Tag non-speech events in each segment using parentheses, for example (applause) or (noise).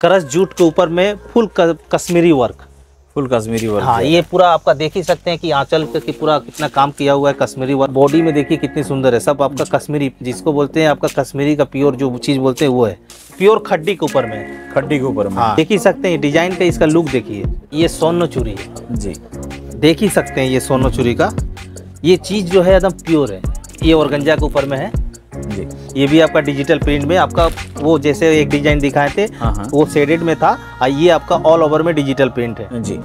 करस जूट के ऊपर में full Kashmiri work full Kashmiri work हाँ ये पूरा आपका देख ही सकते हैं कि आंचल का कि पूरा कितना काम किया हुआ है कश्मीरी वर्क बॉडी में देखिए कितनी सुंदर है सब आपका कश्मीरी जिसको बोलते हैं आपका कश्मीरी का प्योर जो चीज़ बोलते हैं वो है प्योर खड्डी के ऊपर में खड्डी के ऊपर हाँ। देख ही सकते हैं डिजाइन का इसका लुक देखिए ये सोनो चूरी है जी देख ही सकते हैं ये सोनो चूरी का ये चीज़ जो है एकदम प्योर है ये और गंजा के ऊपर में है जी ये भी आपका डिजिटल प्रिंट में आपका वो जैसे एक डिजाइन दिखाए थे हाँ, हाँ। वो शेडेड में था और ये आपका ऑल ओवर में डिजिटल प्रिंट है जी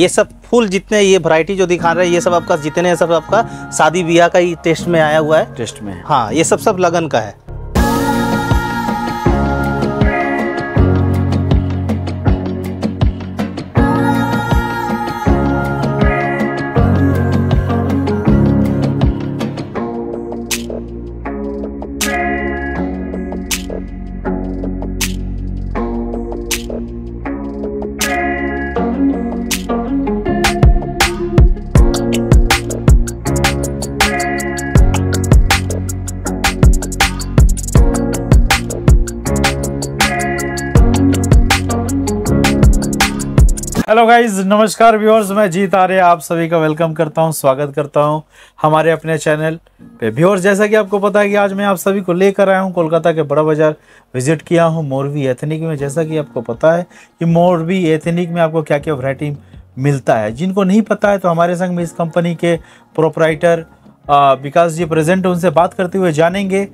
ये सब फुल जितने ये वराइटी जो दिखा रहे हैं ये सब आपका जितने सब आपका शादी ब्याह का ही टेस्ट में आया हुआ है टेस्ट में हाँ ये सब सब लगन का है हेलो गाइस नमस्कार व्यूअर्स मैं जीत आर्य आप सभी का वेलकम करता हूं स्वागत करता हूं हमारे अपने चैनल पे व्यूअर्स जैसा कि आपको पता है कि आज मैं आप सभी को लेकर आया हूं कोलकाता के बड़ा बाज़ार विजिट किया हूं मोरवी एथनिक में जैसा कि आपको पता है कि मोरवी एथनिक में आपको क्या क्या वरायटी मिलता है जिनको नहीं पता है तो हमारे संग में इस कंपनी के प्रोपराइटर विकास जी प्रेजेंट उनसे बात करते हुए जानेंगे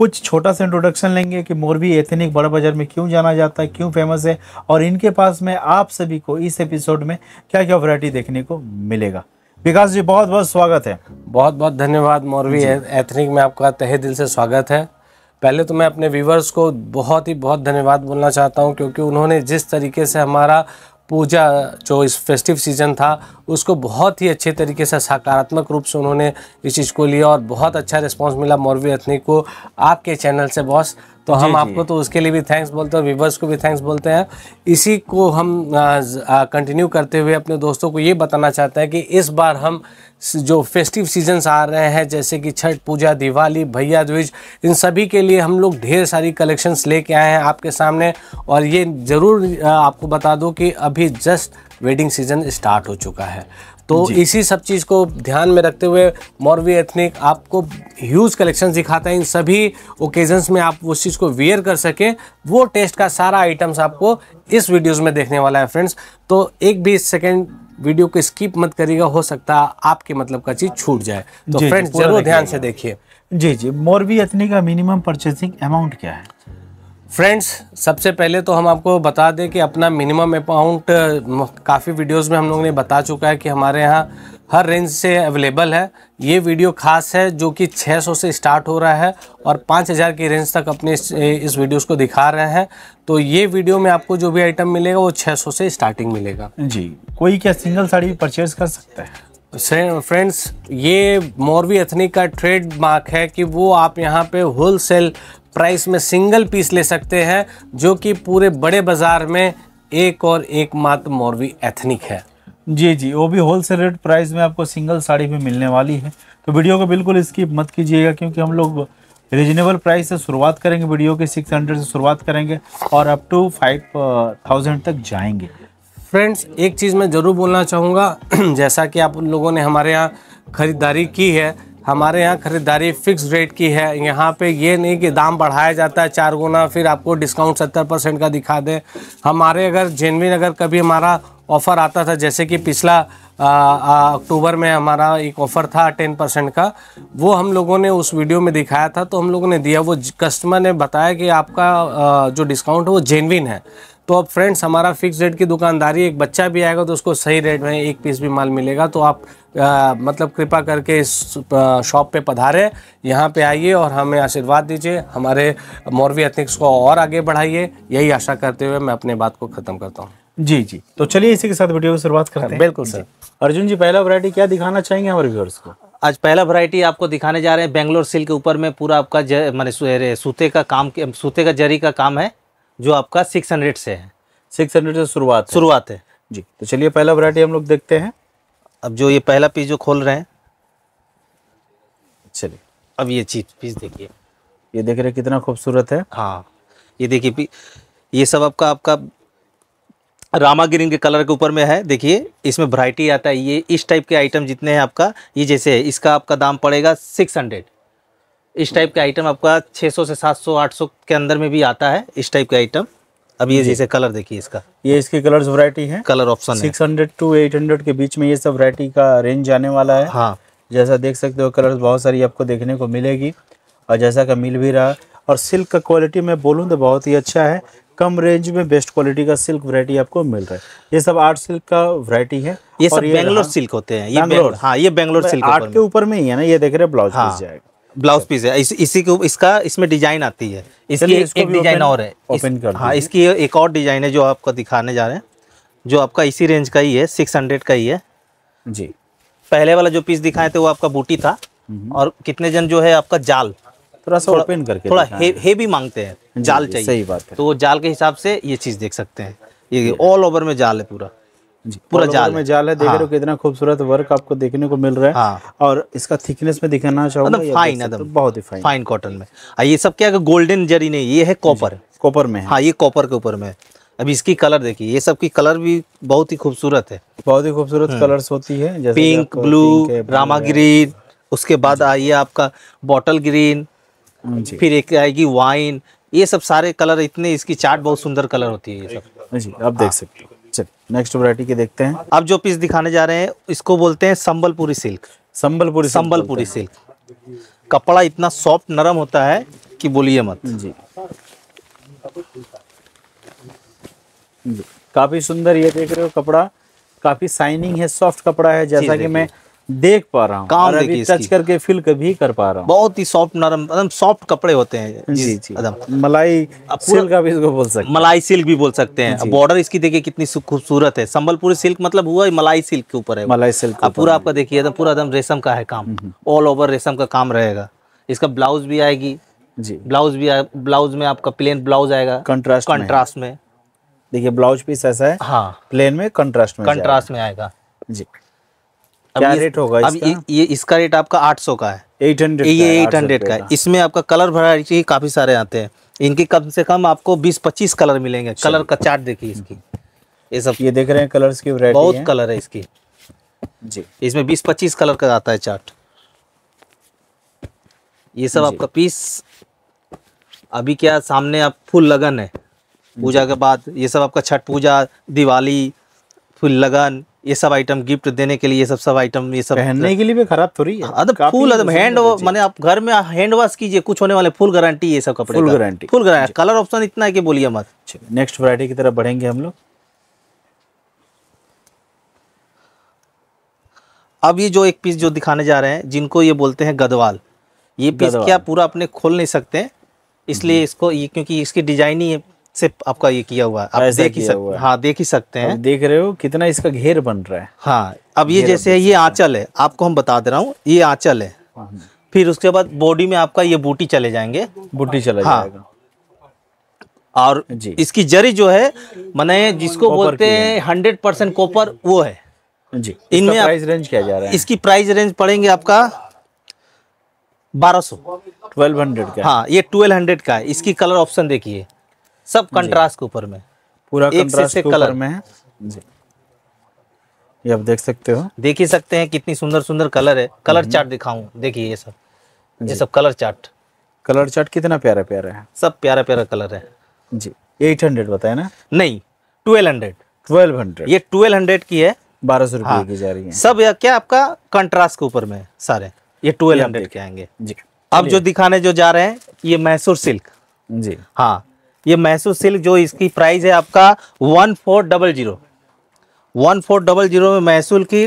कुछ छोटा सा इंट्रोडक्शन लेंगे कि मोरबी एथनिक बड़ा बाज़ार में क्यों जाना जाता है क्यों फेमस है और इनके पास में आप सभी को इस एपिसोड में क्या क्या वैरायटी देखने को मिलेगा विकास जी बहुत बहुत स्वागत है बहुत बहुत धन्यवाद मोरवी एथनिक में आपका तहे दिल से स्वागत है पहले तो मैं अपने व्यूवर्स को बहुत ही बहुत धन्यवाद बोलना चाहता हूँ क्योंकि उन्होंने जिस तरीके से हमारा पूजा जो इस फेस्टिव सीज़न था उसको बहुत ही अच्छे तरीके से सकारात्मक रूप से उन्होंने इस चीज़ को लिया और बहुत अच्छा रिस्पांस मिला मौरवी अथनी को आपके चैनल से बॉस तो हम आपको तो उसके लिए भी थैंक्स बोलते हैं व्यूवर्स को भी थैंक्स बोलते हैं इसी को हम कंटिन्यू करते हुए अपने दोस्तों को ये बताना चाहते हैं कि इस बार हम जो फेस्टिव सीजन्स आ रहे हैं जैसे कि छठ पूजा दिवाली भैया द्विज इन सभी के लिए हम लोग ढेर सारी कलेक्शंस लेके आए हैं आपके सामने और ये ज़रूर आपको बता दो कि अभी जस्ट वेडिंग सीज़न स्टार्ट हो चुका है तो इसी सब चीज़ को ध्यान में रखते हुए मॉरवी एथनिक आपको ह्यूज कलेक्शन दिखाता है इन सभी ओकेजन्स में आप उस चीज़ को वेयर कर सके वो टेस्ट का सारा आइटम्स आपको इस वीडियोज़ में देखने वाला है फ्रेंड्स तो एक भी सेकेंड वीडियो को स्किप मत करिएगा हो सकता है आपके मतलब का चीज़ छूट जाए तो फ्रेंड्स जरूर ध्यान से देखिए जी जी मोरवी एथनी का मिनिमम परचेसिंग अमाउंट क्या है फ्रेंड्स सबसे पहले तो हम आपको बता दें कि अपना मिनिमम अमाउंट काफ़ी वीडियोस में हम लोगों ने बता चुका है कि हमारे यहाँ हर रेंज से अवेलेबल है ये वीडियो खास है जो कि 600 से स्टार्ट हो रहा है और 5000 की रेंज तक अपने इस, इस वीडियोस को दिखा रहे हैं तो ये वीडियो में आपको जो भी आइटम मिलेगा वो छः से स्टार्टिंग मिलेगा जी कोई क्या सिंगल साड़ी परचेज कर सकता है फ्रेंड्स ये मोरवी एथनिक का ट्रेड मार्क है कि वो आप यहाँ पे होल सेल प्राइस में सिंगल पीस ले सकते हैं जो कि पूरे बड़े बाज़ार में एक और एकमात्र मोरवी एथनिक है जी जी वो भी होल रेट प्राइस में आपको सिंगल साड़ी भी मिलने वाली है तो वीडियो को बिल्कुल इसकी मत कीजिएगा क्योंकि हम लोग रिजनेबल प्राइस से शुरुआत करेंगे वीडियो के 600 से शुरुआत करेंगे और अप टू फाइव थाउजेंड तक जाएंगे फ्रेंड्स एक चीज़ मैं ज़रूर बोलना चाहूँगा (clears throat) जैसा कि आप उन लोगों ने हमारे यहाँ ख़रीदारी की है हमारे यहाँ ख़रीदारी फिक्स रेट की है यहाँ पे ये नहीं कि दाम बढ़ाया जाता है चार गुना फिर आपको डिस्काउंट सत्तर परसेंट का दिखा दें हमारे अगर जेनविन अगर कभी हमारा ऑफ़र आता था जैसे कि पिछला अक्टूबर में हमारा एक ऑफ़र था टेन परसेंट का वो हम लोगों ने उस वीडियो में दिखाया था तो हम लोगों ने दिया वो कस्टमर ने बताया कि आपका आ, जो डिस्काउंट है वो जेनविन है तो अब फ्रेंड्स हमारा फिक्स रेट की दुकानदारी एक बच्चा भी आएगा तो उसको सही रेट में एक पीस भी माल मिलेगा तो आप आ, मतलब कृपा करके इस शॉप पे पधारें यहाँ पे आइए और हमें आशीर्वाद दीजिए हमारे मौरवी एथनिक्स को और आगे बढ़ाइए यही आशा करते हुए मैं अपने बात को ख़त्म करता हूँ जी जी तो चलिए इसी के साथ वीडियो की शुरुआत करें बिल्कुल सर अर्जुन जी पहला वरायटी क्या दिखाना चाहेंगे हमारे व्यूअर्स को आज पहला वैरायटी आपको दिखाने जा रहे हैं बेंगलोर सिल्क के ऊपर में पूरा आपका मैंने सूते का काम सूते का जरी का काम है जो आपका सिक्स हंड्रेड से है सिक्स हंड्रेड से शुरुआत शुरुआत है जी तो चलिए पहला वरायटी हम लोग देखते हैं अब जो ये पहला पीस जो खोल रहे हैं चलिए अब ये चीज पीस देखिए ये देख रहे कितना खूबसूरत है हाँ ये देखिए ये सब आपका आपका रामा ग्रीन के कलर के ऊपर में है देखिए इसमें वरायटी आता है ये इस टाइप के आइटम जितने हैं आपका ये जैसे है इसका आपका दाम पड़ेगा सिक्स हंड्रेड इस टाइप का आइटम आपका 600 से 700 800 के अंदर में भी आता है इस टाइप का आइटम अब ये जैसे कलर देखिए इसका ये इसके कलर्स वैरायटी है colour option six hundred to eight hundred के बीच में ये सब वैरायटी का रेंज जाने वाला है हाँ जैसा देख सकते हो कलर्स बहुत सारी आपको देखने को मिलेगी और जैसा का मिल भी रहा और सिल्क का क्वालिटी मैं बोलूँ तो बहुत ही अच्छा है कम रेंज में बेस्ट क्वालिटी का सिल्क वरायटी आपको मिल रहा है ये सब आर्ट सिल्क का वरायटी है ये सब बेंगलोर सिल्क हाँ। होते हैं ये बेंगलोर हाँ ये बेंगलोर सिल्क आर्ट के ऊपर में ही है ना ये देख रहे ब्लाउज हाँ। जाएगा ब्लाउज पीस है इस, इसी को इसका इसमें डिजाइन आती है इसकी एक, एक डिजाइन और है ओपन कर हाँ इसकी एक और डिजाइन है जो आपको दिखाने जा रहे हैं जो आपका इसी रेंज का ही है सिक्स हंड्रेड का ही है जी पहले वाला जो पीस दिखाए थे तो वो आपका बूटी था हम्म। और कितने जन जो है आपका जाल थोड़ा सा ओपन करके थोड़ा हे, हेवी मांगते हैं जाल चाहिए सही बात है तो वो जाल के हिसाब से ये चीज़ देख सकते हैं ये ऑल ओवर में जाल है पूरा पूरा जाल में जाल है देख रहे हो हाँ। कितना खूबसूरत वर्क आपको देखने को मिल रहा है हाँ। और इसका थिकनेस में दिखाना चाहूंगा फाइन मतलब एकदम बहुत ही फाइन फाइन कॉटन में हाँ, ये सब क्या गोल्डन जरी नहीं ये है कॉपर कॉपर में हाँ ये कॉपर के ऊपर में अभी इसकी कलर देखिए ये सब की कलर भी बहुत ही खूबसूरत है बहुत ही खूबसूरत कलर्स हम्म। होती है जैसे पिंक ब्लू रामा ग्रीन उसके बाद आइए आपका बॉटल ग्रीन हम्म, फिर एक आएगी वाइन ये सब सारे कलर इतने इसकी चार्ट बहुत सुंदर कलर होती है ये सब जी आप देख सकते हो चलिए नेक्स्ट वरायटी के देखते हैं अब जो पीस दिखाने जा रहे हैं इसको बोलते हैं संबलपुरी सिल्क संबलपुरी संबलपुरी सिल्क कपड़ा इतना सॉफ्ट नरम होता है कि बोलिए मत जी काफी सुंदर ये देख रहे हो कपड़ा काफी साइनिंग है सॉफ्ट कपड़ा है जैसा कि मैं देख पा रहा हूँ काम देखिए टच करके फील कभी कर पा रहा हूँ बहुत ही सॉफ्ट नरम एकदम सॉफ्ट कपड़े होते हैं जी जी मलाई सिल्क का भी इसको बोल सकते हैं मलाई सिल्क भी बोल सकते हैं बॉर्डर इसकी देखिए कितनी खूबसूरत है संबलपुरी सिल्क मतलब हुआ है मलाई सिल्क के ऊपर है मलाई सिल्क पूरा आपका देखिए एकदम तो पूरा एकदम रेशम का है काम ऑल हम्म, ओवर हम्म। रेशम का काम रहेगा इसका ब्लाउज भी आएगी जी ब्लाउज भी ब्लाउज में आपका प्लेन ब्लाउज आएगा कंट्रास्ट कंट्रास्ट में देखिए ब्लाउज पीस ऐसा है हाँ प्लेन में कंट्रास्ट में कंट्रास्ट में आएगा जी क्या रेट होगा अब इसका? ये, इसका रेट आपका आठ सौ का है एट हंड्रेड ये एट हंड्रेड का है इसमें आपका कलर वराइटी काफ़ी सारे आते हैं इनके कम से कम आपको बीस पच्चीस कलर मिलेंगे कलर का चार्ट देखिए इसकी ये सब ये देख रहे हैं कलर्स की वैरायटी बहुत है। कलर है इसकी जी इसमें बीस पच्चीस कलर का आता है चार्ट ये सब आपका पीस अभी क्या सामने आप फुल लगन है पूजा के बाद ये सब आपका छठ पूजा दिवाली फूल लगन ये सब आइटम गिफ्ट देने के लिए ये सब सब आइटम ये सब पहनने के लिए भी खराब थोड़ी है अदब हाँ, तो हैंड माने आप घर में हैंड वॉश कीजिए कुछ होने वाले फुल गारंटी ये सब कपड़े full guarantee full guarantee colour option इतना है कि बोलिए मत नेक्स्ट वरायटी की तरफ बढ़ेंगे हम लोग अब ये जो एक पीस जो दिखाने जा रहे हैं जिनको ये बोलते हैं गदवाल ये पीस क्या पूरा अपने खोल नहीं सकते इसलिए इसको ये क्योंकि इसकी डिजाइन ही से आपका ये किया हुआ आप देख ही सकते हाँ देख ही सकते हैं देख रहे हो कितना इसका घेर बन रहा है हाँ अब ये जैसे ये आंचल है आपको हम बता दे रहा हूँ ये आंचल है फिर उसके बाद बॉडी में आपका ये बूटी चले जाएंगे बूटी चले हाँ। जाएगा और जी। इसकी जरी जो है मैंने जिसको बोलते हैं हंड्रेड परसेंट कॉपर वो है जी इनमें प्राइस रेंज क्या जा रहा है इसकी प्राइस रेंज पड़ेंगे आपका बारह सौ ट्वेल्व हंड्रेड का हाँ ये ट्वेल्व हंड्रेड का है इसकी कलर ऑप्शन देखिए सब कंट्रास्ट के ऊपर में पूरा कंट्रास्ट के कलर में है ये आप देख सकते हो देख ही सकते हैं कितनी सुंदर सुंदर कलर है कलर चार्ट हम्म। दिखाऊं देखिए ये सब ये सब कलर चार्ट कलर चार्ट कितना प्यारा प्यारा है सब प्यारा प्यारा कलर है जी एट हंड्रेड बताया ना नहीं ट्वेल्व हंड्रेड ट्वेल्व हंड्रेड ये ट्वेल्व हंड्रेड की है बारह सौ रुपये हाँ। की जा रही है सब या क्या आपका कंट्रास्ट के ऊपर में सारे ये ट्वेल्व हंड्रेड के आएंगे जी अब जो दिखाने जो जा रहे हैं ये मैसूर सिल्क जी हाँ ये मैसूर सिल्क जो इसकी प्राइस है आपका one four double zero one four double zero में मैसूर की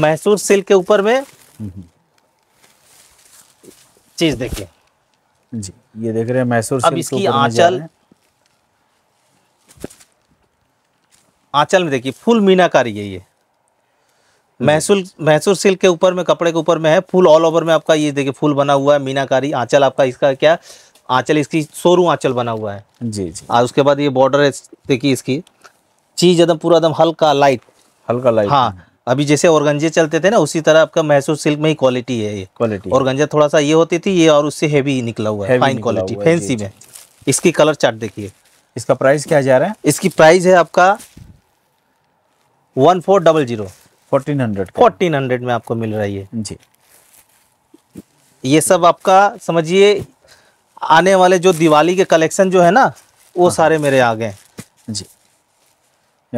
मैसूर सिल्क के ऊपर में चीज देखिए जी ये देख रहे हैं मैसूर अब इसकी आंचल आंचल में देखिए फुल मीनाकारी है ये मैसूर मैसूर सिल्क के ऊपर में कपड़े के ऊपर में है फुल ऑल ओवर में आपका ये देखिए फुल बना हुआ है मीनाकारी आंचल आपका इसका क्या आंचल इसकी सोरू आंचल बना हुआ है जी जी और उसके बाद ये बॉर्डर है देखिए इसकी चीज एकदम पूरा एकदम हल्का लाइट हल्का लाइट हाँ अभी जैसे और चलते थे ना उसी तरह आपका महसूस सिल्क में ही क्वालिटी है ये क्वालिटी और थोड़ा सा ये होती थी ये और उससे हेवी निकला हुआ है फाइन क्वालिटी फैंसी में इसकी कलर चार्ट देखिए इसका प्राइस क्या जा रहा है इसकी प्राइस है आपका one four double zero fourteen hundred fourteen hundred में आपको मिल रहा है ये जी ये सब आपका समझिए आने वाले जो दिवाली के कलेक्शन जो है ना वो हाँ, हाँ। सारे मेरे आ गए जी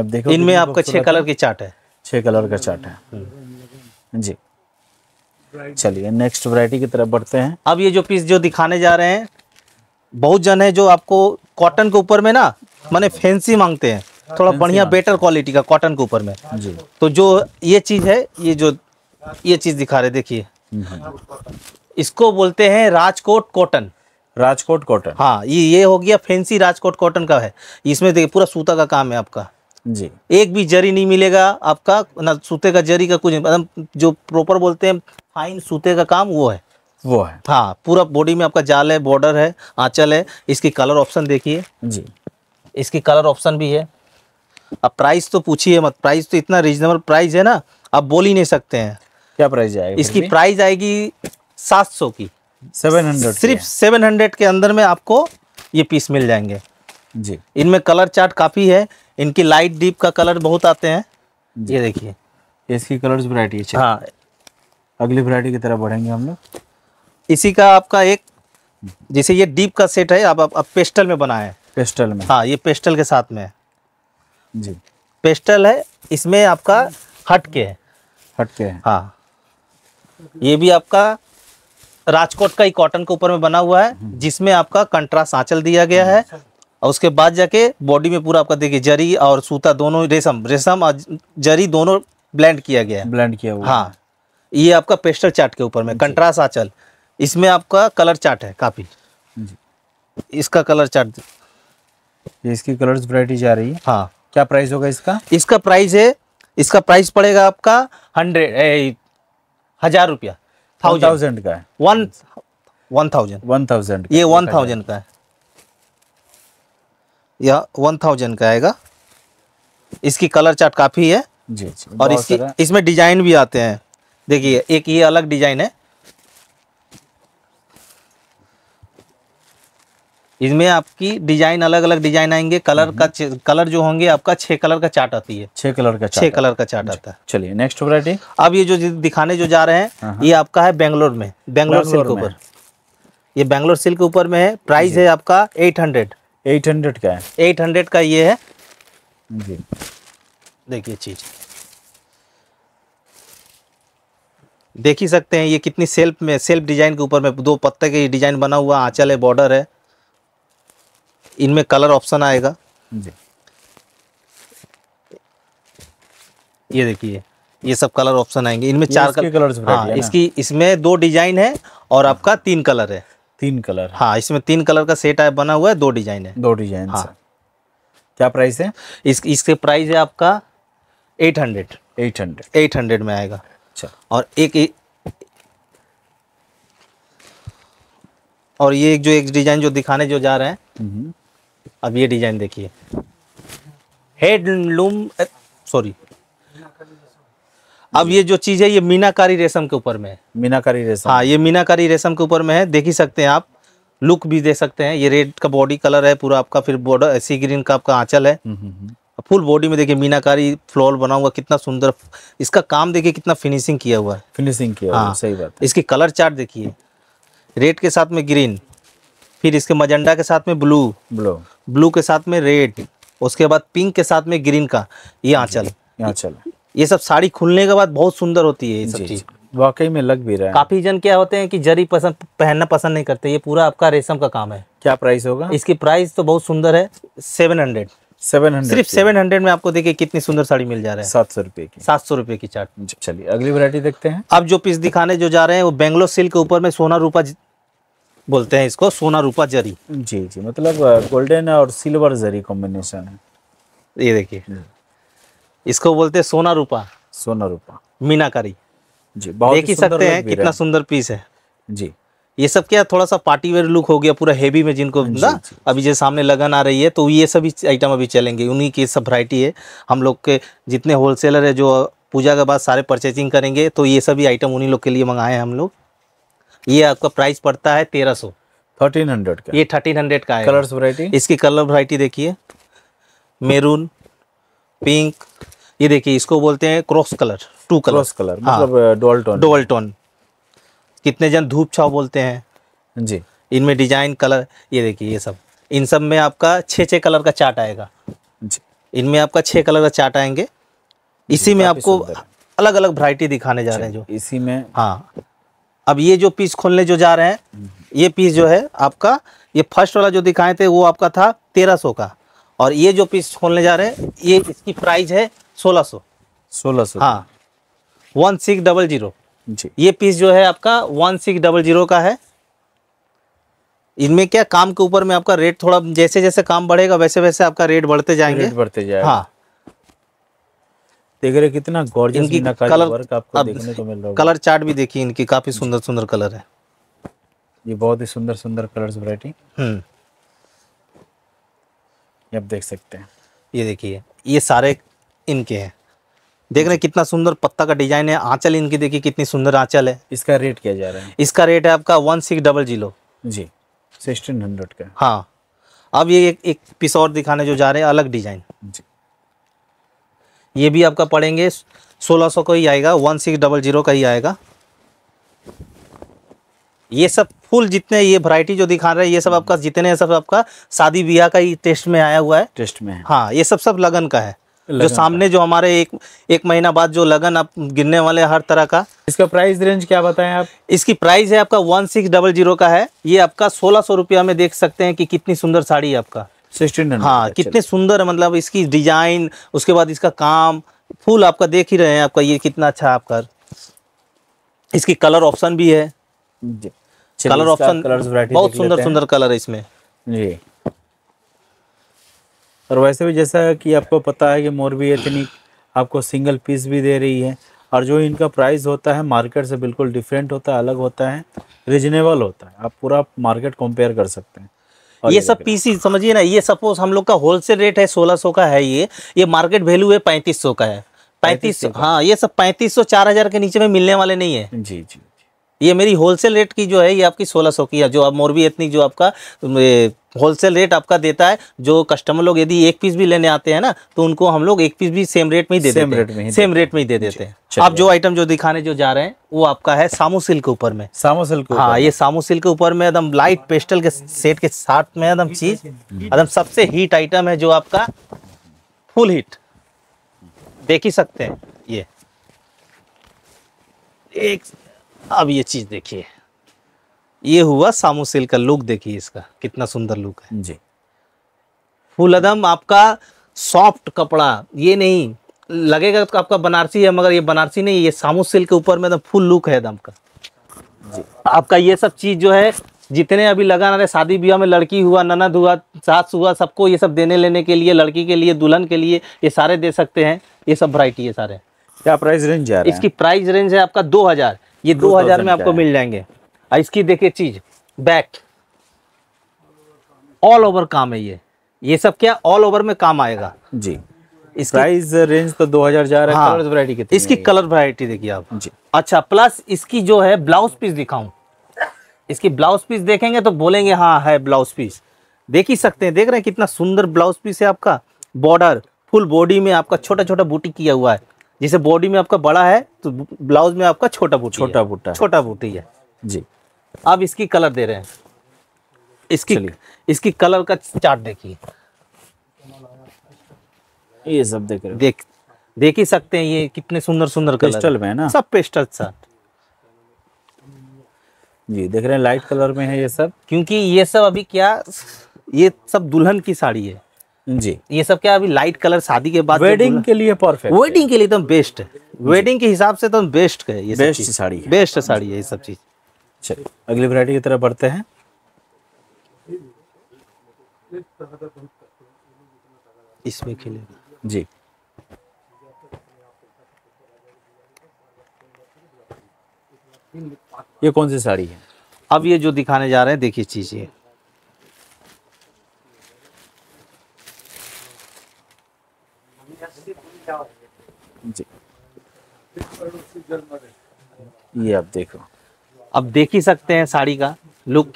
अब देखो इनमें आपका छह कलर की चार्ट है छह कलर का चार्ट है जी चलिए नेक्स्ट वरायटी की तरफ बढ़ते हैं अब ये जो पीस जो दिखाने जा रहे हैं बहुत जन है जो आपको कॉटन के ऊपर में ना मैंने फैंसी मांगते हैं थोड़ा बढ़िया बेटर क्वालिटी का कॉटन के ऊपर में जी तो जो ये चीज़ है ये जो ये चीज़ दिखा रहे देखिए हाँ इसको बोलते हैं राजकोट कॉटन राजकोट कॉटन हाँ ये ये हो गया फैंसी राजकोट कॉटन का है इसमें देखिए पूरा सूता का काम है आपका जी एक भी जरी नहीं मिलेगा आपका ना सूते का जरी का कुछ मतलब जो प्रॉपर बोलते हैं फाइन सूते का काम वो है वो है हाँ पूरा बॉडी में आपका जाल है बॉर्डर है आंचल है इसकी कलर ऑप्शन देखिए जी इसकी कलर ऑप्शन भी है अब प्राइस तो पूछिए मत प्राइस तो इतना रिजनेबल प्राइस है ना आप बोल ही नहीं सकते हैं क्या प्राइस आएगी इसकी प्राइस आएगी सात सौ की सेवन हंड्रेड सिर्फ सेवन हंड्रेड के अंदर में आपको ये पीस मिल जाएंगे जी इनमें कलर चार्ट काफ़ी है इनकी लाइट डीप का कलर बहुत आते हैं ये देखिए इसकी कलर्स वरायटी है हाँ अगली वरायटी की तरफ बढ़ेंगे हम लोग इसी का आपका एक जैसे ये डीप का सेट है आप अब, अब पेस्टल में बनाए पेस्टल में हाँ ये पेस्टल के साथ में है जी पेस्टल है इसमें आपका हटके है हटके है हाँ ये भी आपका राजकोट का ही कॉटन के ऊपर में बना हुआ है हम्म। जिसमें आपका कंट्रा सांचल दिया गया हम्म। है और उसके बाद जाके बॉडी में पूरा आपका देखिए जरी और सूता दोनों रेशम रेशम और जरी दोनों ब्लेंड किया गया है ब्लेंड किया हुआ हाँ ये आपका पेस्टल चार्ट के ऊपर में कंट्रा सांचल इसमें आपका कलर चार्ट है काफ़ी इसका कलर चार्ट ये इसकी कलर वैरायटी जा रही है हाँ क्या प्राइस होगा इसका इसका प्राइस है इसका प्राइस पड़ेगा आपका हंड्रेड हजार रुपया थाउजेंड का है one one thousand one thousand ये वन थाउजेंड का है यह वन थाउजेंड का आएगा इसकी कलर चार्ट काफ़ी है जी, जी और इसकी इसमें डिजाइन भी आते हैं देखिए एक ये अलग डिजाइन है इसमें आपकी डिजाइन अलग अलग डिजाइन आएंगे कलर का कलर जो होंगे आपका छह कलर का चार्ट आती है छह कलर का छह कलर का चार्ट आता है चलिए नेक्स्ट वरायटी अब ये जो दिखाने जो जा रहे हैं हाँ, हाँ। ये आपका है बेंगलोर में बेंगलोर सिल्क ऊपर ये बेंगलोर सिल्क ऊपर में है प्राइस है आपका एट हंड्रेड एट हंड्रेड का है एट हंड्रेड का ये है जी देखिए चीज देख ही सकते हैं ये कितनी सेल्फ में सेल्फ डिजाइन के ऊपर में दो पत्ते के डिजाइन बना हुआ आंचल है बॉर्डर है इनमें कलर ऑप्शन आएगा जी ये देखिए ये सब कलर ऑप्शन आएंगे इनमें चार कलर कलर्स हाँ इसकी इसमें दो डिजाइन है और आपका हाँ। तीन कलर है तीन कलर हाँ इसमें तीन कलर का सेट बना हुआ है दो डिजाइन है दो डिजाइन हाँ क्या प्राइस है इस इसके प्राइस है आपका eight hundred eight hundred eight hundred में आएगा अच्छा और एक, एक और ये जो एक डिजाइन जो दिखाने जो जा रहे हैं हम्म। अब ये डिज़ाइन देखिए हेड लूम सॉरी अब ये जो चीज़ है ये मीनाकारी रेशम के ऊपर में है मीनाकारी रेशम हाँ ये मीनाकारी रेशम के ऊपर में है देख ही सकते हैं आप लुक भी दे सकते हैं ये रेड का बॉडी कलर है पूरा आपका फिर बॉर्डर सी ग्रीन का आपका आंचल है फुल हम्म, बॉडी हम्म, हम्म। में देखिए मीनाकारी फ्लोर बना हुआ कितना सुंदर इसका काम देखिए कितना फिनिशिंग किया हुआ है फिनिशिंग किया हाँ सही बात है इसकी कलर चार्ट देखिए रेड के साथ में ग्रीन फिर इसके मजंडा के साथ में ब्लू ब्लू ब्लू के साथ में रेड उसके बाद पिंक के साथ में ग्रीन का ये आंचल आंचल ये सब साड़ी खुलने के बाद बहुत सुंदर होती है ये सब चीज़ वाकई में लग भी रहा है काफी जन क्या होते हैं कि जरी पसंद पहनना पसंद नहीं करते ये पूरा आपका रेशम का काम है क्या प्राइस होगा इसकी प्राइस तो बहुत सुंदर है सेवन हंड्रेड सेवन हंड्रेड सिर्फ सेवन हंड्रेड में आपको देखिए कितनी सुंदर साड़ी मिल जा रहा है सात सौ रुपए की सात सौ रुपए की चार्ट चलिए अगली वरायटी देखते हैं अब जो पीस दिखाने जो जा रहे हैं वो बेंगलोर सिल्क के ऊपर में सोना रूपा बोलते हैं इसको सोना रूपा जरी जी जी मतलब गोल्डन और सिल्वर जरी कॉम्बिनेशन है ये देखिए इसको बोलते हैं सोना रूपा सोना रूपा मीनाकारी जी बहुत देख ही सकते हैं कितना सुंदर पीस है जी ये सब क्या थोड़ा सा पार्टी वेयर लुक हो गया पूरा हेवी में जिनको ना अभी जैसे सामने लगन आ रही है तो ये सभी आइटम अभी चलेंगे उन्हीं की सब वरायटी है हम लोग के जितने होलसेलर है जो पूजा के बाद सारे परचेजिंग करेंगे तो ये सभी आइटम उन्हीं लोग के लिए मंगाए हैं हम लोग ये आपका प्राइस पड़ता है तेरह सौ थर्टीन हंड्रेड का ये थर्टीन हंड्रेड का है कलर्स वरायटी इसकी कलर वरायटी देखिए मेरून पिंक ये देखिए इसको बोलते हैं cross colour two colour cross colour मतलब डोल्टोन डोल्टोन कितने जन धूप छाव बोलते हैं जी इनमें डिजाइन कलर ये देखिए ये सब इन सब में आपका छः छः कलर का चार्ट आएगा जी इनमें आपका छः कलर का चार्ट आएंगे इसी में आपको अलग अलग वरायटी दिखाने जा रहे हैं जो इसी में हाँ अब ये जो पीस खोलने जो जा रहे हैं ये पीस जो है आपका ये फर्स्ट वाला जो दिखाए थे वो आपका था तेरह सौ का और ये जो पीस खोलने जा रहे हैं ये इसकी प्राइस है सोलह सौ सोलह सौ हाँ वन सिक्स डबल जीरो जी ये पीस जो है आपका वन सिक्स डबल जीरो का है इनमें क्या काम के ऊपर में आपका रेट थोड़ा जैसे जैसे काम बढ़ेगा वैसे वैसे आपका रेट बढ़ते जाएंगे रेट बढ़ते जाएगा हाँ देखिए कितना इनकी कलर आपको अब, देखने को मिल रहा है कलर चार्ट भी देखिए इनकी काफी सुंदर सुंदर कलर है ये बहुत ही सुंदर सुंदर कलर्स हम्म। वैरायटी ये आप देख सकते हैं ये देखिए ये सारे इनके हैं देख रहे कितना सुंदर पत्ता का डिजाइन है आंचल इनकी देखिए कितनी सुंदर आंचल है इसका रेट क्या जा रहा है इसका रेट है आपका वन सिक्स डबल जीरो जी सिक्सटीन हंड्रेड का हाँ अब ये एक, एक पीस और दिखाने जो जा रहे हैं अलग डिजाइन जी ये भी आपका पड़ेंगे 1600 का ही आएगा वन सिक्स डबल जीरो का ही आएगा ये सब फुल जितने ये वैरायटी जो दिखा रहे हैं ये सब आपका जितने सब आपका शादी ब्याह का ही टेस्ट में आया हुआ है टेस्ट में हाँ ये सब सब लगन का है जो सामने जो हमारे एक एक महीना बाद जो लगन आप गिरने वाले हर तरह का इसका प्राइस रेंज क्या बताएं आप इसकी प्राइस है आपका वन सिक्स डबल जीरो का है ये आपका सोलह सौ रुपया में देख सकते हैं कि कितनी सुंदर साड़ी है आपका सिक्सटीन हाँ कितने सुंदर मतलब इसकी डिजाइन उसके बाद इसका काम फूल आपका देख ही रहे हैं आपका ये कितना अच्छा आपका इसकी कलर ऑप्शन भी है कलर ऑप्शन बहुत सुंदर सुंदर कलर है इसमें जी और वैसे भी जैसा कि आपको पता है कि मोरबी इतनी आपको सिंगल पीस भी दे रही है और जो इनका प्राइस होता है मार्केट से बिल्कुल डिफरेंट होता है अलग होता है रिजनेबल होता है आप पूरा मार्केट कंपेयर कर सकते हैं ये सब पीसी समझिए ना ये सपोज हम लोग का होलसेल रेट है 1600 का है ये ये मार्केट वैल्यू है 3500 का है पैंतीस हाँ ये सब पैंतीस सौ चार हजार के नीचे में मिलने वाले नहीं है जी जी ये मेरी होलसेल रेट की जो है ये आपकी सोलह सौ की है जो आप मोरबी इतनी जो आपका होलसेल रेट आपका देता है जो कस्टमर लोग यदि एक पीस भी लेने आते हैं ना तो उनको हम लोग एक पीस भी सेम रेट में ही दे सेम रेट में सेम रेट में ही दे देते हैं आप जो आइटम जो दिखाने जो जा रहे हैं वो आपका है सामो सिल्क के ऊपर में सामो सिल्क हाँ ये सामो सिल्क के ऊपर में एकदम लाइट पेस्टल के सेट के साथ में एकदम चीज एकदम सबसे हीट आइटम है जो आपका फुल हीट देख ही सकते हैं ये एक अब ये चीज़ देखिए ये हुआ सामू सिल्क का लुक देखिए इसका कितना सुंदर लुक है जी फूल अदम आपका सॉफ्ट कपड़ा ये नहीं लगेगा तो आपका बनारसी है मगर ये बनारसी नहीं ये सामो सिल्क के ऊपर में एकदम तो फुल लुक है एकदम का जी आपका ये सब चीज़ जो है जितने अभी लगा ना रहे शादी ब्याह में लड़की हुआ ननद हुआ सास हुआ सबको ये सब देने लेने के लिए लड़की के लिए दुल्हन के लिए ये सारे दे सकते हैं ये सब वराइटी है सारे क्या प्राइस रेंज है इसकी प्राइस रेंज है आपका दो हज़ार ये दो हजार में आपको मिल जाएंगे और इसकी देखिए चीज बैक ऑल ओवर काम है ये ये सब क्या ऑल ओवर में काम आएगा जी प्राइस रेंज तो 2000 जा रहा है हाँ, कलर वैरायटी कितनी इसकी कलर वैरायटी देखिए आप जी अच्छा प्लस इसकी जो है ब्लाउज पीस दिखाऊं इसकी ब्लाउज पीस देखेंगे तो बोलेंगे हाँ है ब्लाउज पीस देख ही सकते हैं देख रहे हैं कितना सुंदर ब्लाउज पीस है आपका बॉर्डर फुल बॉडी में आपका छोटा छोटा बूटी किया हुआ है जैसे बॉडी में आपका बड़ा है तो ब्लाउज में आपका छोटा बूटी छोटा बूटा छोटा बूटी है जी अब इसकी कलर दे रहे हैं इसकी इसकी कलर का चार्ट देखिए ये सब देख रहे देख देख ही सकते हैं ये कितने सुंदर सुंदर कलर पेस्टल में है ना सब पेस्टल चार्ट जी देख रहे हैं लाइट कलर में है ये सब क्योंकि ये सब अभी क्या ये सब दुल्हन की साड़ी है जी ये सब क्या अभी लाइट कलर शादी के बाद वेडिंग के लिए परफेक्ट वेडिंग के लिए एकदम बेस्ट है वेडिंग के हिसाब से तो बेस्ट है ये बेस्ट साड़ी है बेस्ट साड़ी है ये सब चीज चलिए अगली वैरायटी की तरफ बढ़ते हैं इसमें खिले जी ये कौन सी साड़ी है अब ये जो दिखाने जा रहे हैं देखिए चीज ये आप देखो अब देख ही सकते हैं साड़ी का लुक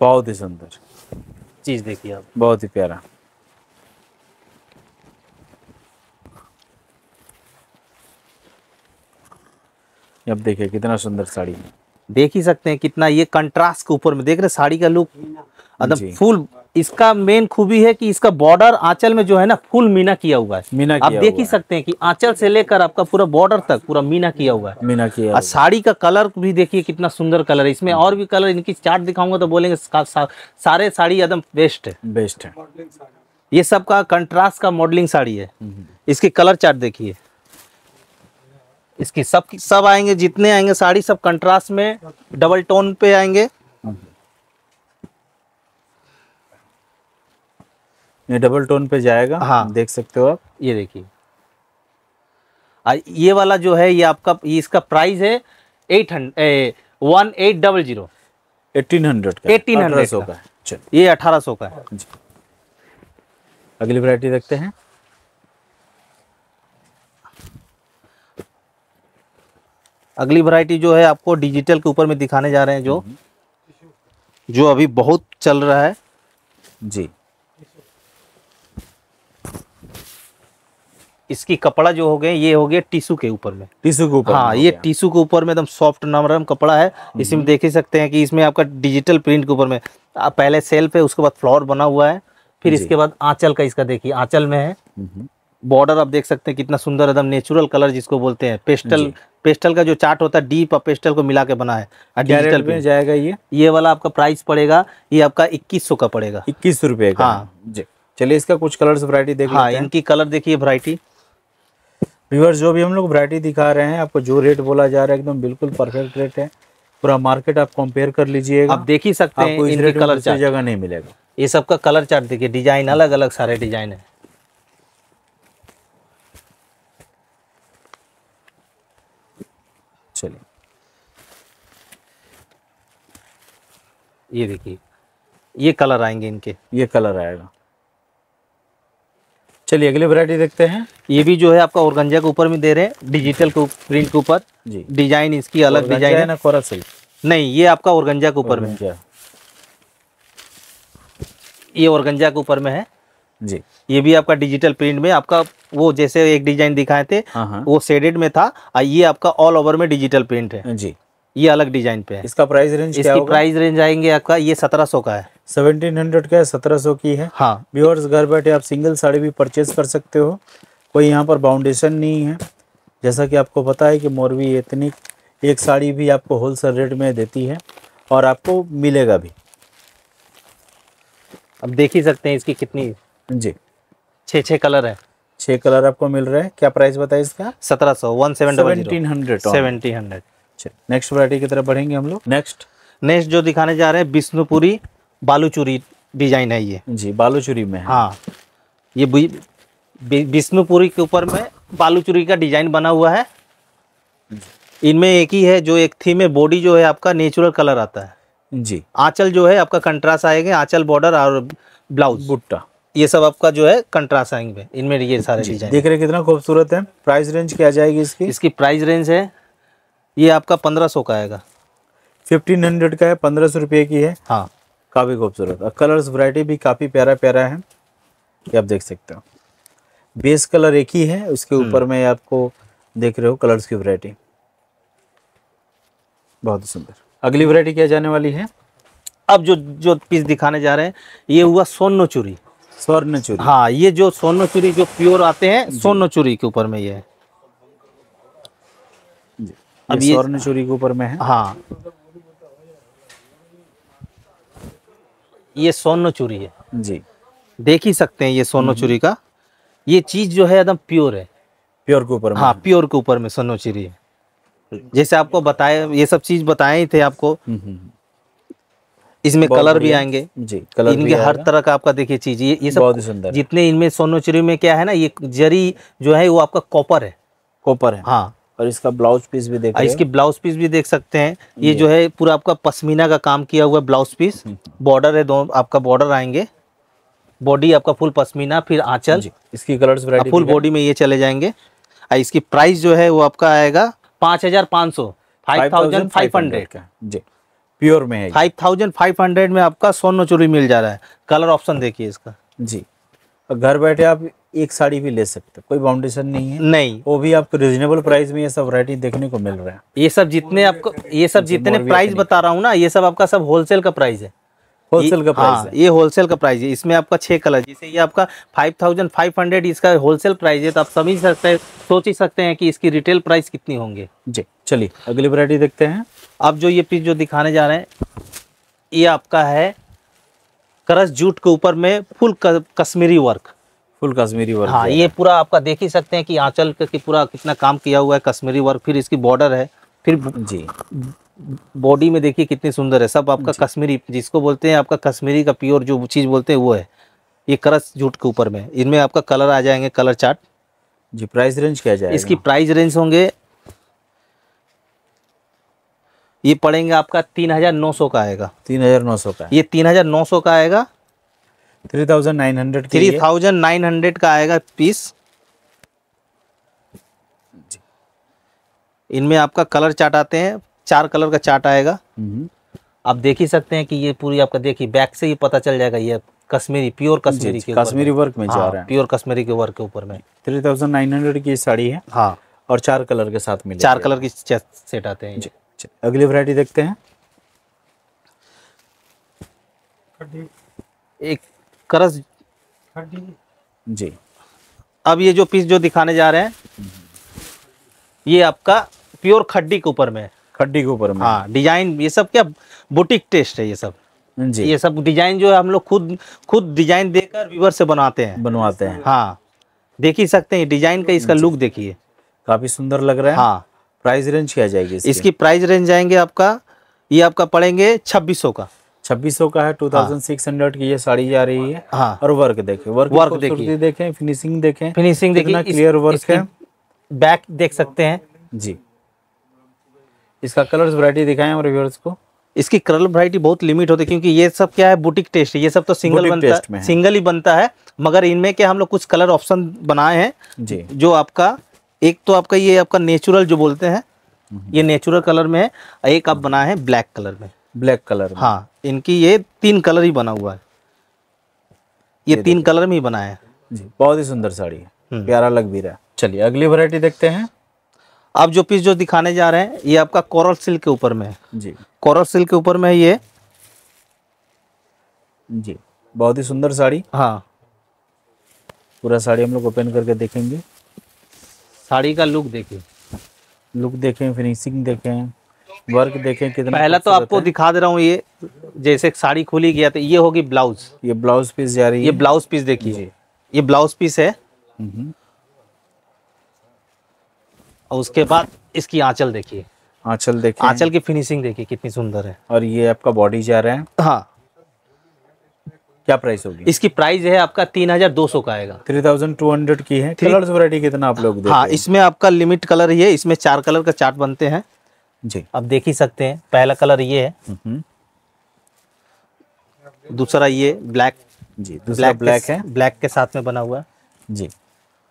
बहुत ही सुंदर चीज देखिए आप बहुत ही प्यारा अब देखिए कितना सुंदर साड़ी देख ही सकते हैं कितना ये कंट्रास्ट के ऊपर में देख रहे साड़ी का लुक एकदम फुल इसका मेन खूबी है कि इसका बॉर्डर आंचल में जो है ना फुल मीना किया हुआ है मीना आप देख ही सकते हैं कि आंचल से लेकर आपका पूरा बॉर्डर तक पूरा मीना किया हुआ है मीना किया और साड़ी का कलर भी देखिए कितना सुंदर कलर है इसमें और भी कलर इनकी चार्ट दिखाऊंगा तो बोलेंगे सा, सा, सारे साड़ी एकदम बेस्ट है बेस्ट है ये सब का कंट्रास्ट का मॉडलिंग साड़ी है इसकी कलर चार्ट देखिए इसकी सब सब आएंगे जितने आएंगे साड़ी सब कंट्रास्ट में डबल टोन पे आएंगे ये डबल टोन पे जाएगा हाँ देख सकते हो आप ये देखिए ये वाला जो है ये आपका ये इसका प्राइस है eight hundred one eight double zero eighteen hundred का एटीन हंड्रेड सौ का चलो ये अठारह सौ का है अगली वैरायटी देखते हैं अगली वैरायटी जो है आपको डिजिटल के ऊपर में दिखाने जा रहे हैं जो हम्म। जो अभी बहुत चल रहा है जी इसकी कपड़ा जो हो गए ये हो गया टिशू के ऊपर में टिशू के ऊपर हाँ ये टिशू के ऊपर में एकदम सॉफ्ट नरम कपड़ा है हम्म। इसमें देख ही सकते हैं कि इसमें आपका डिजिटल प्रिंट के ऊपर में पहले सेल्फ है उसके बाद फ्लोर बना हुआ है फिर इसके बाद आंचल का इसका देखिए आंचल में है बॉर्डर हम्म। आप देख सकते हैं कितना सुंदर एकदम नेचुरल कलर जिसको बोलते हैं पेस्टल पेस्टल का जो चार्ट होता है डीप और पेस्टल को मिला के बना है डिजिटल में जाएगा ये ये वाला आपका प्राइस पड़ेगा ये आपका इक्कीस का पड़ेगा इक्कीस रुपये का हाँ जी चलिए इसका कुछ हाँ, कलर वरायटी देखिए हाँ इनकी कलर देखिए वरायटी व्यूअर्स जो भी हम लोग वरायटी दिखा रहे हैं आपको जो रेट बोला जा रहा है एकदम बिल्कुल परफेक्ट रेट है पूरा मार्केट आप कंपेयर कर लीजिएगा आप देख ही सकते हैं इनके कलर चार्ट जगह नहीं मिलेगा ये सबका कलर चार्ट देखिए डिजाइन अलग अलग सारे डिजाइन है चलिए ये देखिए ये कलर आएंगे इनके ये कलर आएगा चलिए अगली वैरायटी देखते हैं ये भी जो है आपका औरगंजा के ऊपर में दे रहे हैं डिजिटल प्रिंट के ऊपर जी डिजाइन इसकी अलग डिजाइन है ना कोरा सिल्क नहीं ये आपका औरगंजा के ऊपर में ये औरगंजा के ऊपर में है जी ये भी आपका डिजिटल प्रिंट में आपका वो जैसे एक डिजाइन दिखाए थे हाँ, हाँ। वो सेडेड में था और ये आपका ऑल ओवर में डिजिटल प्रिंट है जी ये अलग डिजाइन पे है इसका प्राइस रेंज इसकी क्या प्राइस रेंज आएंगे आपका ये सत्रह सौ का है सेवनटीन हंड्रेड का सत्रह सौ की है हाँ व्यूअर्स घर बैठे आप सिंगल साड़ी भी परचेज कर सकते हो कोई यहाँ पर बाउंडेशन नहीं है जैसा कि आपको पता है कि मोरवी एथनिक एक साड़ी भी आपको होल रेट में देती है और आपको मिलेगा भी अब देख ही सकते हैं इसकी कितनी जी छः छः कलर है छः कलर आपको मिल रहा है क्या प्राइस बताए इसका सत्रह सौ one seven seventeen hundred seventeen hundred चलिए नेक्स्ट वरायटी की तरफ बढ़ेंगे हम लोग नेक्स्ट नेक्स्ट जो दिखाने जा रहे हैं विष्णुपुरी बालूचूरी डिजाइन है ये जी बालूचूरी में हाँ ये विष्णुपुरी के ऊपर में बालूचूरी का डिजाइन बना हुआ है इनमें एक ही है जो एक थी में बॉडी जो है आपका नेचुरल कलर आता है जी आंचल जो है आपका कंट्रास्ट आएगा आंचल बॉर्डर और ब्लाउज बुट्टा ये सब आपका जो है कंट्रास्ट आएंगे इनमें ये सारे डिजाइन देख रहे कितना खूबसूरत है प्राइस रेंज क्या जाएगी इसकी इसकी प्राइस रेंज है ये आपका पंद्रह सौ का आएगा फिफ्टीन हंड्रेड का है पंद्रह सौ रुपये की है हाँ काफ़ी खूबसूरत और कलर्स वैरायटी भी काफ़ी प्यारा प्यारा है ये आप देख सकते हो बेस कलर एक ही है उसके हम्म। ऊपर में आपको देख रहे हो कलर्स की वैरायटी बहुत सुंदर अगली वैरायटी क्या जाने वाली है अब जो जो पीस दिखाने जा रहे हैं ये हुआ सोनो चूरी स्वर्ण चूरी हाँ ये जो सोनो चूरी जो प्योर आते हैं सोनो चूरी के ऊपर में ये है अब ये स्वर्ण चोरी के ऊपर में है हाँ ये सोनो चोरी है जी देख ही सकते हैं ये सोनो हम्म। चोरी का ये चीज जो है एकदम प्योर है प्योर के ऊपर हाँ प्योर के ऊपर में सोनो चोरी है जैसे आपको बताए ये सब चीज बताए ही थे आपको हम्म, हम्म, इसमें कलर भी आएंगे जी कलर इनके हर तरह का आपका देखिए चीज ये ये सब बहुत सुंदर जितने इनमें सोनोचुरी में क्या है ना ये जरी जो है वो आपका कॉपर है कॉपर है हाँ और इसका ब्लाउज पीस भी देख इसकी ब्लाउज पीस भी देख सकते हैं ये, ये जो है पूरा आपका पश्मीना का काम किया हुआ ब्लाउज पीस हम्म। बॉर्डर है दोनों आपका बॉर्डर आएंगे बॉडी आपका फुल पश्मीना फिर आंचल इसकी कलर्स फुल बॉडी में ये चले जाएंगे इसकी प्राइस जो है वो आपका आएगा पाँच हजार पाँच सौ फाइव थाउजेंड फाइव हंड्रेड का जी प्योर में फाइव थाउजेंड फाइव हंड्रेड में आपका सोनो चोरी मिल जा रहा है कलर ऑप्शन देखिए इसका जी और घर बैठे आप एक साड़ी भी ले सकते कोई बाउंडेशन नहीं है नहीं वो भी आपको रिजनेबल प्राइस में ये सब वरायटी देखने को मिल रहा है ये सब जितने आपको ये सब जितने प्राइस अच्छा बता रहा हूँ ना ये सब आपका सब होलसेल का प्राइस है होलसेल का प्राइस हाँ, ये होलसेल का प्राइस है इसमें आपका छह कलर जैसे ये आपका फाइव थाउजेंड फाइव हंड्रेड इसका होलसेल प्राइस है तो आप समझ सकते हैं सोच ही सकते हैं कि इसकी रिटेल प्राइस कितनी होंगे जी चलिए अगली वरायटी देखते हैं आप जो ये पीस जो दिखाने जा रहे हैं ये आपका है करस जूट के ऊपर में full Kashmiri work full Kashmiri work हाँ ये पूरा आपका देख ही सकते हैं कि आंचल का कि पूरा कितना काम किया हुआ है कश्मीरी वर्क फिर इसकी बॉर्डर है फिर जी बॉडी में देखिए कितनी सुंदर है सब आपका कश्मीरी जिसको बोलते हैं आपका कश्मीरी का प्योर जो चीज़ बोलते हैं वो है ये करस जूट के ऊपर में इनमें आपका कलर आ जाएंगे कलर चार्ट जी प्राइस रेंज क्या जाएगा इसकी प्राइस रेंज होंगे ये पड़ेंगे आपका तीन हज़ार नौ सौ का आएगा तीन हज़ार नौ सौ का ये तीन हज़ार नौ सौ का आएगा three thousand nine hundred three thousand nine hundred का आएगा पीस इनमें आपका कलर चार्ट आते हैं चार कलर का चार्ट आएगा हम्म। आप देख ही सकते हैं कि ये पूरी आपका देखिए बैक से ही पता चल जाएगा ये कश्मीरी प्योर कश्मीरी के कश्मीरी वर्क में जा हाँ, रहा है प्योर कश्मीरी के वर्क के ऊपर में थ्री थाउजेंड नाइन हंड्रेड की साड़ी है हाँ और चार कलर के साथ मिले चार कलर की सेट आते हैं चलिए अगली वैरायटी देखते हैं एक करस जी अब ये जो पीस जो दिखाने जा रहे हैं ये आपका प्योर खड्डी के ऊपर में खड्डी के ऊपर में हाँ डिजाइन ये सब क्या बुटीक टेस्ट है ये सब जी ये सब डिजाइन जो है हम लोग खुद खुद डिजाइन देकर व्यूवर से बनाते हैं बनवाते हैं हाँ देख ही सकते हैं डिजाइन का इसका लुक देखिए काफी सुंदर लग रहा है हाँ प्राइस रेंज क्या जाएगी इसकी, इसकी प्राइस रेंज जाएंगे आपका ये आपका पड़ेंगे छब्बीस का छब्बीस का है टू थाउजेंड सिक्स हंड्रेड की ये साड़ी जा रही है हाँ और वर्क देखे वर्क वर्क देखिए देखें फिनिशिंग देखें फिनिशिंग देखना क्लियर वर्क है बैक देख सकते हैं जी इसका कलर वरायटी दिखाएं हमारे व्यूअर्स को इसकी कलर वरायटी बहुत लिमिट होती है क्योंकि ये सब क्या है बुटीक टेस्ट है ये सब तो सिंगल बनता है सिंगल ही बनता है मगर इनमें क्या हम लोग कुछ कलर ऑप्शन बनाए हैं जी जो आपका एक तो आपका ये आपका नेचुरल जो बोलते हैं हम्म। ये नेचुरल कलर में है एक आप बना है ब्लैक कलर में ब्लैक कलर में। हाँ इनकी ये तीन कलर ही बना हुआ है ये, ये तीन कलर में ही बना है जी बहुत ही सुंदर साड़ी है हम्म। प्यारा लग भी रहा है चलिए अगली वैरायटी देखते हैं आप जो पीस जो दिखाने जा रहे हैं ये आपका कॉरल सिल्क के ऊपर में है जी कॉरल सिल्क के ऊपर में है ये जी बहुत ही सुंदर साड़ी हाँ पूरा साड़ी हम लोग ओपन करके देखेंगे साड़ी का लुक देखें लुक देखें फिनिशिंग देखें वर्क देखें कितना पहला तो आपको दिखा दे रहा हूँ ये जैसे साड़ी खुली गया तो ये होगी ब्लाउज ये ब्लाउज पीस जा रही है ये ब्लाउज पीस देखिए ये ब्लाउज पीस है हम्म। और उसके बाद इसकी आंचल देखिए आंचल देखिए आंचल की फिनिशिंग देखिए कितनी सुंदर है और ये आपका बॉडी जा रहा है हाँ क्या प्राइस होगी इसकी प्राइस है आपका तीन हजार दो सौ का आएगा थ्री थाउजेंड टू हंड्रेड की है कलर्स वैरायटी कितना आप लोग हाँ इसमें आपका लिमिट कलर ये इसमें चार कलर का चार्ट बनते हैं जी आप देख ही सकते हैं पहला कलर ये है हम्म। दूसरा ये ब्लैक जी दूसरा ब्लैक, ब्लैक है ब्लैक के साथ में बना हुआ जी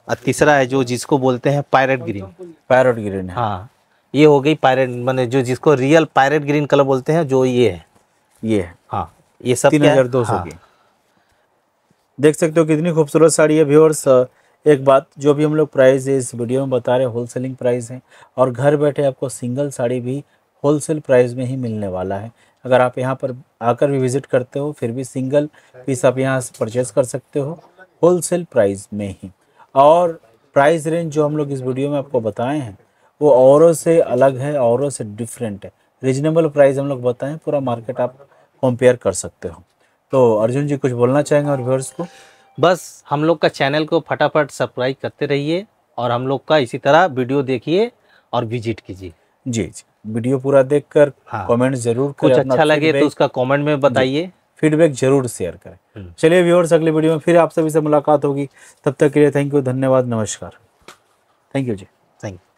और तीसरा है जो जिसको बोलते हैं पायरेट ग्रीन पायरेट ग्रीन हाँ ये हो गई पायरेट मैंने जो जिसको रियल पायरेट ग्रीन कलर बोलते हैं जो ये है ये है हाँ ये सब तीन हजार दो सौ हाँ। की देख सकते हो कितनी खूबसूरत साड़ी है व्यूअर्स एक बात जो भी हम लोग प्राइस इस वीडियो में बता रहे हैं होलसेलिंग प्राइस है और घर बैठे आपको सिंगल साड़ी भी होल सेल प्राइस में ही मिलने वाला है अगर आप यहाँ पर आकर भी विज़िट करते हो फिर भी सिंगल पीस आप यहाँ से परचेज़ कर सकते हो होल सेल प्राइस में ही और प्राइस रेंज जो हम लोग इस वीडियो में आपको बताए हैं वो औरों से अलग है औरों से डिफरेंट है रिजनेबल प्राइस हम लोग बताएं पूरा मार्केट आप कंपेयर कर सकते हो तो अर्जुन जी कुछ बोलना चाहेंगे और व्यूअर्स को बस हम लोग का चैनल को फटाफट सब्सक्राइब करते रहिए और हम लोग का इसी तरह वीडियो देखिए और विजिट कीजिए जी जी वीडियो पूरा देखकर हाँ। कमेंट जरूर कुछ अच्छा लगे तो उसका कमेंट में बताइए फीडबैक जरूर शेयर करें हम्म। चलिए व्यूअर्स अगले वीडियो में फिर आप सभी से मुलाकात होगी तब तक के लिए थैंक यू धन्यवाद नमस्कार थैंक यू जी थैंक यू